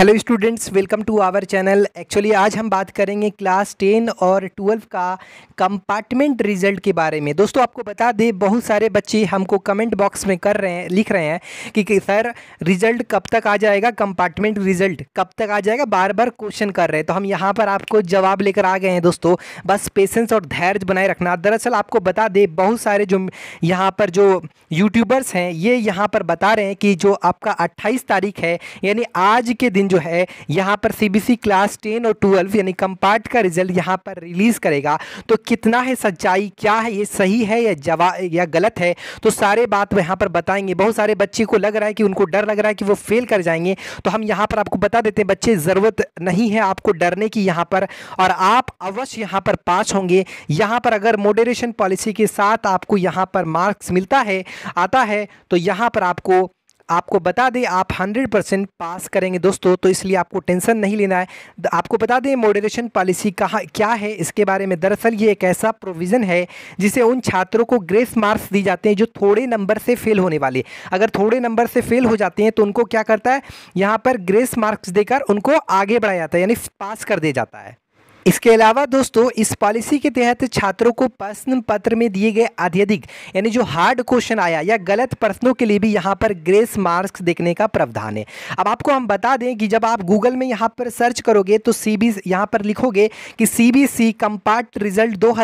hello students welcome to our channel actually आज हम बात करेंगे क्लास टेन और ट्वेल्व का कंपार्टमेंट रिजल्ट के बारे में दोस्तों आपको बता दें बहुत सारे बच्चे हमको कमेंट बॉक्स में कर रहे हैं लिख रहे हैं कि, कि सर रिजल्ट कब तक आ जाएगा कंपार्टमेंट रिजल्ट कब तक आ जाएगा बार बार क्वेश्चन कर रहे हैं तो हम यहाँ पर आपको जवाब लेकर आ गए हैं दोस्तों बस पेशेंस और धैर्य बनाए रखना दरअसल आपको बता दें बहुत सारे जो यहाँ पर जो यूट्यूबर्स हैं ये यहाँ पर बता रहे हैं कि जो आपका अट्ठाईस तारीख है यानी आज के दिन जो है यहाँ पर सीबीसी क्लास टेन और ट्वेल्व यानी कंपार्ट का रिजल्ट यहाँ पर रिलीज़ करेगा तो कितना है सच्चाई क्या है ये सही है या जवा या गलत है तो सारे बात यहाँ पर बताएंगे बहुत सारे बच्चे को लग रहा है कि उनको डर लग रहा है कि वो फेल कर जाएंगे तो हम यहाँ पर आपको बता देते हैं बच्चे ज़रूरत नहीं है आपको डरने की यहाँ पर और आप अवश्य यहाँ पर पास होंगे यहाँ पर अगर मोडरेशन पॉलिसी के साथ आपको यहाँ पर मार्क्स मिलता है आता है तो यहाँ पर आपको आपको बता दें आप 100 परसेंट पास करेंगे दोस्तों तो इसलिए आपको टेंशन नहीं लेना है आपको बता दें मॉडरेशन पॉलिसी कहाँ क्या है इसके बारे में दरअसल ये एक ऐसा प्रोविज़न है जिसे उन छात्रों को ग्रेस मार्क्स दी जाते हैं जो थोड़े नंबर से फेल होने वाले अगर थोड़े नंबर से फेल हो जाते हैं तो उनको क्या करता है यहाँ पर ग्रेस मार्क्स देकर उनको आगे बढ़ाया जाता है यानी पास कर दिया जाता है इसके अलावा दोस्तों इस पॉलिसी के तहत छात्रों को प्रश्न पत्र में दिए गए अत्यधिक यानी जो हार्ड क्वेश्चन आया या गलत प्रश्नों के लिए भी यहाँ पर ग्रेस मार्क्स देखने का प्रावधान है अब आपको हम बता दें कि जब आप गूगल में यहाँ पर सर्च करोगे तो सी बी यहाँ पर लिखोगे कि सी बी सी कम्पार्ट रिजल्ट दो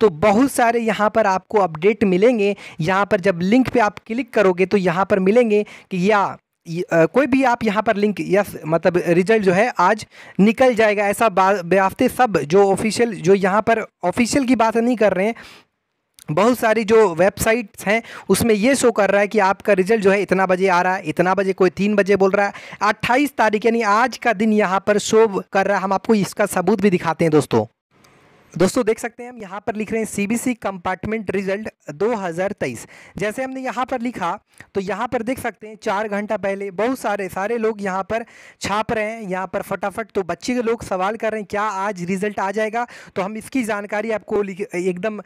तो बहुत सारे यहाँ पर आपको अपडेट मिलेंगे यहाँ पर जब लिंक पर आप क्लिक करोगे तो यहाँ पर मिलेंगे कि या कोई भी आप यहाँ पर लिंक यस मतलब रिजल्ट जो है आज निकल जाएगा ऐसा बेहफ्ते सब जो ऑफिशियल जो यहाँ पर ऑफिशियल की बात नहीं कर रहे हैं बहुत सारी जो वेबसाइट्स हैं उसमें ये शो कर रहा है कि आपका रिजल्ट जो है इतना बजे आ रहा है इतना बजे कोई तीन बजे बोल रहा है अट्ठाईस तारीख यानी आज का दिन यहाँ पर शो कर रहा है हम आपको इसका सबूत भी दिखाते हैं दोस्तों दोस्तों देख सकते हैं हम यहाँ पर लिख रहे हैं सीबीसी कंपार्टमेंट रिजल्ट 2023 जैसे हमने यहाँ पर लिखा तो यहाँ पर देख सकते हैं चार घंटा पहले बहुत सारे सारे लोग यहाँ पर छाप रहे हैं यहाँ पर फटाफट तो बच्चे के लोग सवाल कर रहे हैं क्या आज रिजल्ट आ जाएगा तो हम इसकी जानकारी आपको एकदम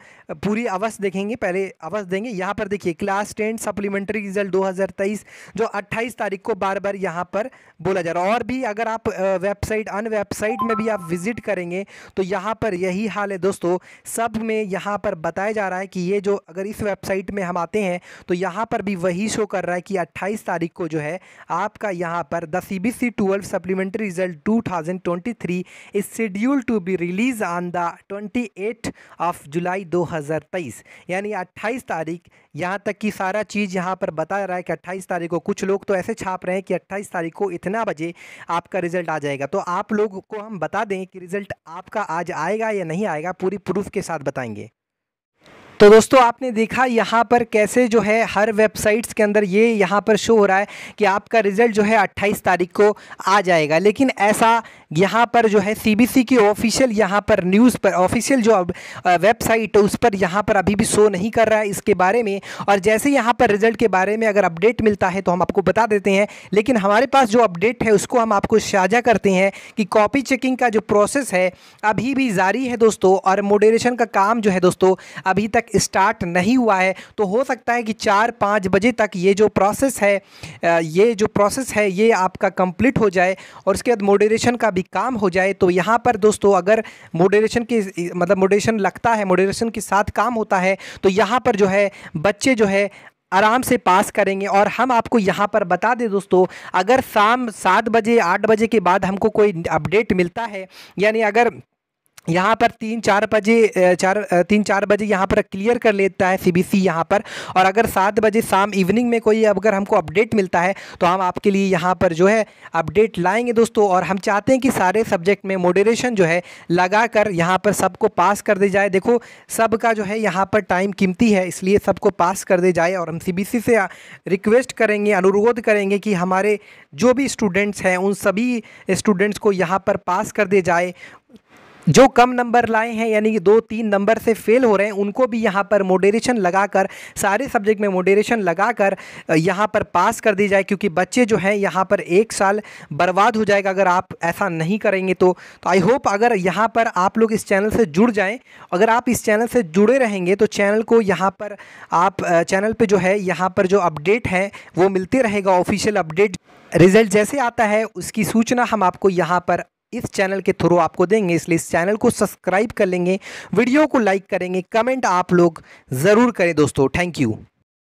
पूरी अवश्य देखेंगे पहले अवश्य देंगे यहाँ पर देखिए क्लास टेन सप्लीमेंट्री रिजल्ट दो जो अट्ठाईस तारीख को बार बार यहाँ पर बोला जा रहा है और भी अगर आप वेबसाइट अन वेबसाइट में भी आप विजिट करेंगे तो यहाँ पर यही हाल है दोस्तों सब में यहाँ पर बताया जा रहा है कि ये जो अगर इस वेबसाइट में हम आते हैं तो यहाँ पर भी वही शो कर रहा है कि अट्ठाईस तारीख को जो है आपका यहाँ पर the CBSE twelve supplementary result two thousand twenty three is schedule to be release on the twenty eight of July दो हज़ार तेईस यानी अट्ठाईस तारीख यहाँ तक कि सारा चीज़ यहाँ पर बता रहा है कि अट्ठाईस तारीख को कुछ लोग तो ऐसे छाप रहे हैं कि अट्ठाईस तारीख को इतना बजे आपका रिजल्ट आ जाएगा तो आप लोग को हम बता दें कि रिजल्ट आपका आज आएगा या नहीं आएगा पूरी प्रूफ के साथ बताएंगे तो दोस्तों आपने देखा यहाँ पर कैसे जो है हर वेबसाइट्स के अंदर ये यहाँ पर शो हो रहा है कि आपका रिज़ल्ट जो है 28 तारीख को आ जाएगा लेकिन ऐसा यहाँ पर जो है सीबीसी की ऑफिशियल यहाँ पर न्यूज़ पर ऑफिशियल जो वेबसाइट है उस पर यहाँ पर अभी भी शो नहीं कर रहा है इसके बारे में और जैसे यहाँ पर रिजल्ट के बारे में अगर अपडेट मिलता है तो हम आपको बता देते हैं लेकिन हमारे पास जो अपडेट है उसको हम आपको साझा करते हैं कि कॉपी चेकिंग का जो प्रोसेस है अभी भी जारी है दोस्तों और मोडरेशन का काम जो है दोस्तों अभी तक स्टार्ट नहीं हुआ है तो हो सकता है कि चार पाँच बजे तक ये जो प्रोसेस है ये जो प्रोसेस है ये आपका कंप्लीट हो जाए और उसके बाद मोडरेशन का भी काम हो जाए तो यहाँ पर दोस्तों अगर मोडरेशन की मतलब मोडरेशन लगता है मोडरेशन के साथ काम होता है तो यहाँ पर जो है बच्चे जो है आराम से पास करेंगे और हम आपको यहाँ पर बता दें दोस्तों अगर शाम सात बजे आठ बजे के बाद हमको कोई अपडेट मिलता है यानी अगर यहाँ पर तीन चार बजे चार तीन चार बजे यहाँ पर क्लियर कर लेता है सीबीसी यहाँ पर और अगर सात बजे शाम इवनिंग में कोई अगर हमको अपडेट मिलता है तो हम आपके लिए यहाँ पर जो है अपडेट लाएंगे दोस्तों और हम चाहते हैं कि सारे सब्जेक्ट में मोडरेशन जो है लगा कर यहाँ पर सबको पास कर दे जाए देखो सब का जो है यहाँ पर टाइम कीमती है इसलिए सबको पास कर दे जाए और हम सी से रिक्वेस्ट करेंगे अनुरोध करेंगे कि हमारे जो भी स्टूडेंट्स हैं उन सभी स्टूडेंट्स को यहाँ पर पास कर दे जाए जो कम नंबर लाए हैं यानी कि दो तीन नंबर से फेल हो रहे हैं उनको भी यहाँ पर मोडेरेशन लगाकर सारे सब्जेक्ट में मोडेरेशन लगाकर यहाँ पर पास कर दी जाए क्योंकि बच्चे जो हैं यहाँ पर एक साल बर्बाद हो जाएगा अगर आप ऐसा नहीं करेंगे तो तो आई होप अगर यहाँ पर आप लोग इस चैनल से जुड़ जाएँ अगर आप इस चैनल से जुड़े रहेंगे तो चैनल को यहाँ पर आप चैनल पर जो है यहाँ पर जो अपडेट है वो मिलते रहेगा ऑफिशियल अपडेट रिजल्ट जैसे आता है उसकी सूचना हम आपको यहाँ पर इस चैनल के थ्रू आपको देंगे इसलिए इस चैनल को सब्सक्राइब कर लेंगे वीडियो को लाइक करेंगे कमेंट आप लोग ज़रूर करें दोस्तों थैंक यू